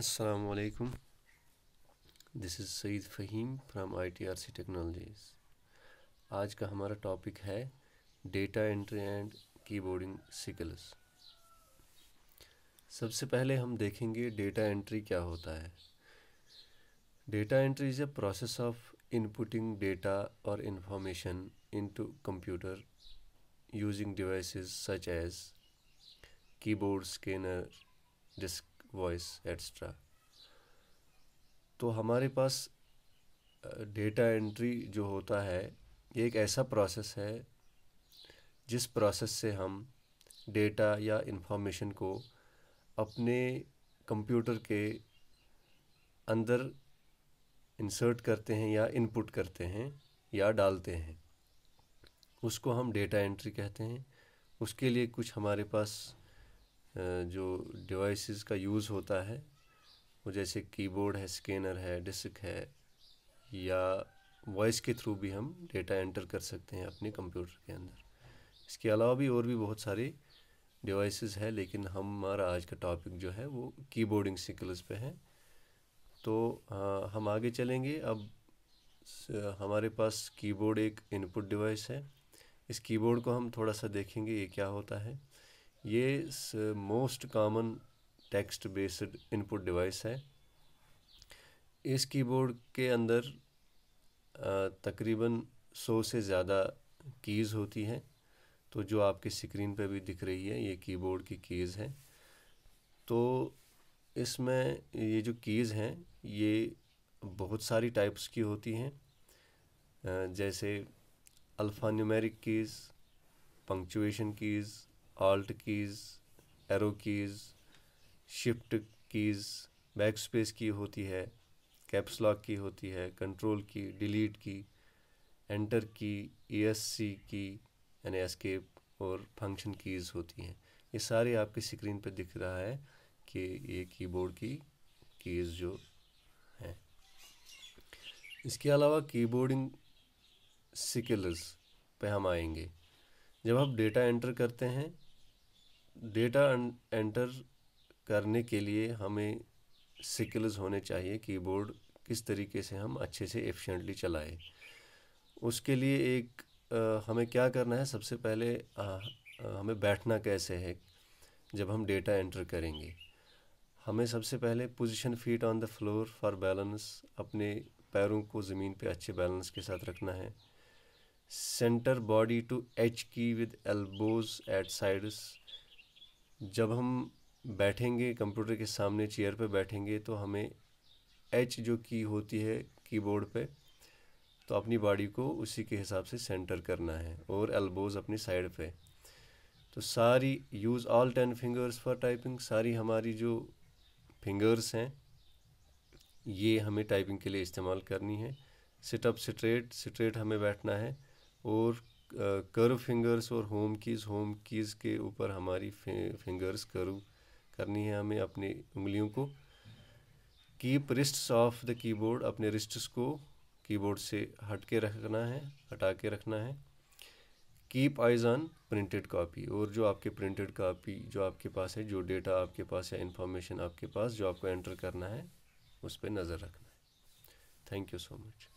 Assalamu alaikum. This is Saeed Fahim from ITRC Technologies. आज का हमारा टॉपिक है data entry and keyboarding skills सबसे पहले हम देखेंगे डेटा एंट्री क्या होता है data entry is a process of inputting data और information into computer using devices such as keyboard scanner disk voice etcetera तो हमारे पास डेटा एंट्री जो होता है ये एक ऐसा प्रोसेस है जिस प्रोसेस से हम डेटा या इंफॉर्मेशन को अपने कंप्यूटर के अंदर इंसर्ट करते हैं या इनपुट करते हैं या डालते हैं उसको हम डेटा एंट्री कहते हैं उसके लिए कुछ हमारे पास जो डिवाइसेस का यूज़ होता है वो जैसे कीबोर्ड है स्कैनर है डिस्क है या वॉइस के थ्रू भी हम डेटा एंटर कर सकते हैं अपने कंप्यूटर के अंदर इसके अलावा भी और भी बहुत सारे डिवाइसेस है लेकिन हमारा आज का टॉपिक जो है वो कीबोर्डिंग सिकल्स पे है तो आ, हम आगे चलेंगे अब हमारे पास कीबोर्ड एक इनपुट डिवाइस है इस कीबोर्ड को हम थोड़ा सा देखेंगे ये क्या होता है ये most common text based input device है इस कीबोर्ड के अंदर तकरीबन सौ से ज़्यादा कीज़ होती हैं तो जो आपके स्क्रीन पर भी दिख रही है ये कीबोर्ड की कीज़ हैं तो इसमें ये जो कीज़ हैं ये बहुत सारी टाइप्स की होती हैं जैसे alphanumeric keys punctuation keys alt keys arrow keys shift keys backspace key होती है कैप्स लॉक की होती है कंट्रोल की डिलीट की एंटर की ईएससी की यानी एस्केप और फंक्शन कीज़ होती हैं ये सारे आपकी स्क्रीन पर दिख रहा है कि ये कीबोर्ड की कीज़ जो हैं इसके अलावा कीबोर्डिंग सिकल्स पे हम आएंगे जब आप डेटा एंटर करते हैं डेटा एंटर करने के लिए हमें सिकल्स होने चाहिए कीबोर्ड किस तरीके से हम अच्छे से एफिशिएंटली चलाए उसके लिए एक आ, हमें क्या करना है सबसे पहले आ, आ, हमें बैठना कैसे है जब हम डेटा एंटर करेंगे हमें सबसे पहले position feet on the floor for balance अपने पैरों को ज़मीन पे अच्छे बैलेंस के साथ रखना है centre body to H key with elbows at sides जब हम बैठेंगे कंप्यूटर के सामने चेयर पे बैठेंगे तो हमें एच जो की होती है कीबोर्ड पे तो अपनी बॉडी को उसी के हिसाब से सेंटर करना है और एल्बोज़ अपनी साइड पे तो सारी use all ten fingers for typing सारी हमारी जो फिंगर्स हैं ये हमें टाइपिंग के लिए इस्तेमाल करनी है सिटअप स्ट्रेट स्ट्रेट हमें बैठना है और कर्व फिंगर्स और होम कीज़ होम कीज़ के ऊपर हमारी फिंगर्स कर्व करनी है हमें अपनी उंगलियों को keep wrists off the keyboard अपने रिस्ट्स को कीबोर्ड से हट के रखना है हटा के रखना है keep eyes on printed copy और जो आपके प्रिंटेड कापी जो आपके पास है जो डेटा आपके पास है इन्फॉर्मेशन आपके पास जो आपको एंटर करना है उस पर नज़र रखना है थैंक यू सो मच